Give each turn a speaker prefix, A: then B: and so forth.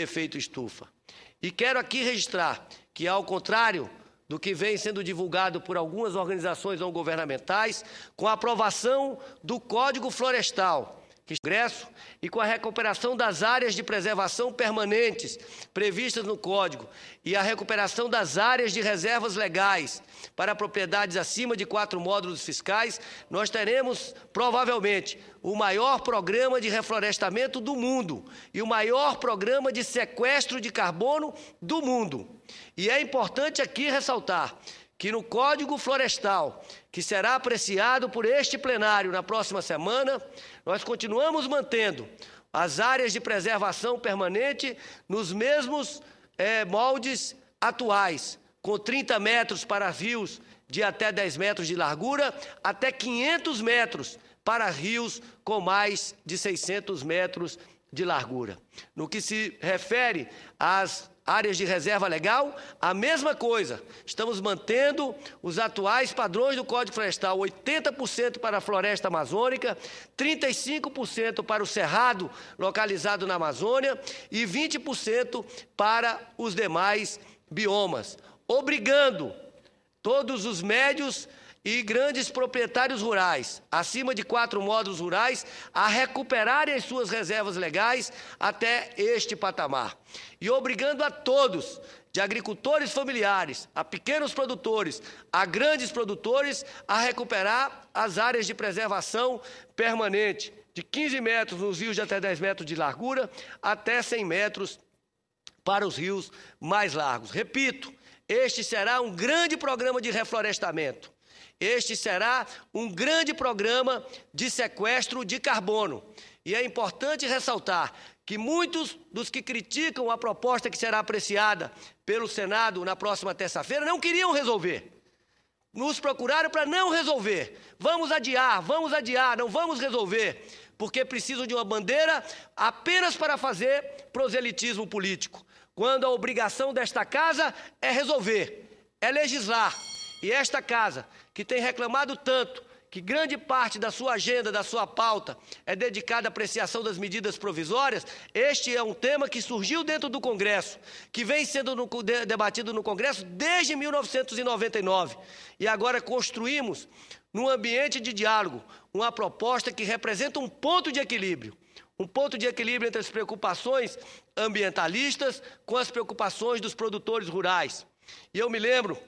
A: efeito estufa. E quero aqui registrar que, ao contrário do que vem sendo divulgado por algumas organizações não governamentais, com a aprovação do Código Florestal, que ingresso e com a recuperação das áreas de preservação permanentes previstas no Código e a recuperação das áreas de reservas legais para propriedades acima de quatro módulos fiscais, nós teremos provavelmente o maior programa de reflorestamento do mundo e o maior programa de sequestro de carbono do mundo. E é importante aqui ressaltar que no Código Florestal, que será apreciado por este plenário na próxima semana, nós continuamos mantendo as áreas de preservação permanente nos mesmos é, moldes atuais, com 30 metros para rios de até 10 metros de largura, até 500 metros para rios com mais de 600 metros de largura. No que se refere às Áreas de reserva legal, a mesma coisa. Estamos mantendo os atuais padrões do Código Florestal: 80% para a floresta amazônica, 35% para o cerrado localizado na Amazônia e 20% para os demais biomas. Obrigando todos os médios e grandes proprietários rurais, acima de quatro módulos rurais, a recuperarem as suas reservas legais até este patamar. E obrigando a todos, de agricultores familiares, a pequenos produtores, a grandes produtores, a recuperar as áreas de preservação permanente, de 15 metros nos rios de até 10 metros de largura, até 100 metros para os rios mais largos. Repito, este será um grande programa de reflorestamento este será um grande programa de sequestro de carbono. E é importante ressaltar que muitos dos que criticam a proposta que será apreciada pelo Senado na próxima terça-feira não queriam resolver. Nos procuraram para não resolver. Vamos adiar, vamos adiar, não vamos resolver, porque precisam de uma bandeira apenas para fazer proselitismo político. Quando a obrigação desta casa é resolver, é legislar. E esta casa que tem reclamado tanto que grande parte da sua agenda, da sua pauta, é dedicada à apreciação das medidas provisórias, este é um tema que surgiu dentro do Congresso, que vem sendo no, de, debatido no Congresso desde 1999. E agora construímos, num ambiente de diálogo, uma proposta que representa um ponto de equilíbrio. Um ponto de equilíbrio entre as preocupações ambientalistas com as preocupações dos produtores rurais. E eu me lembro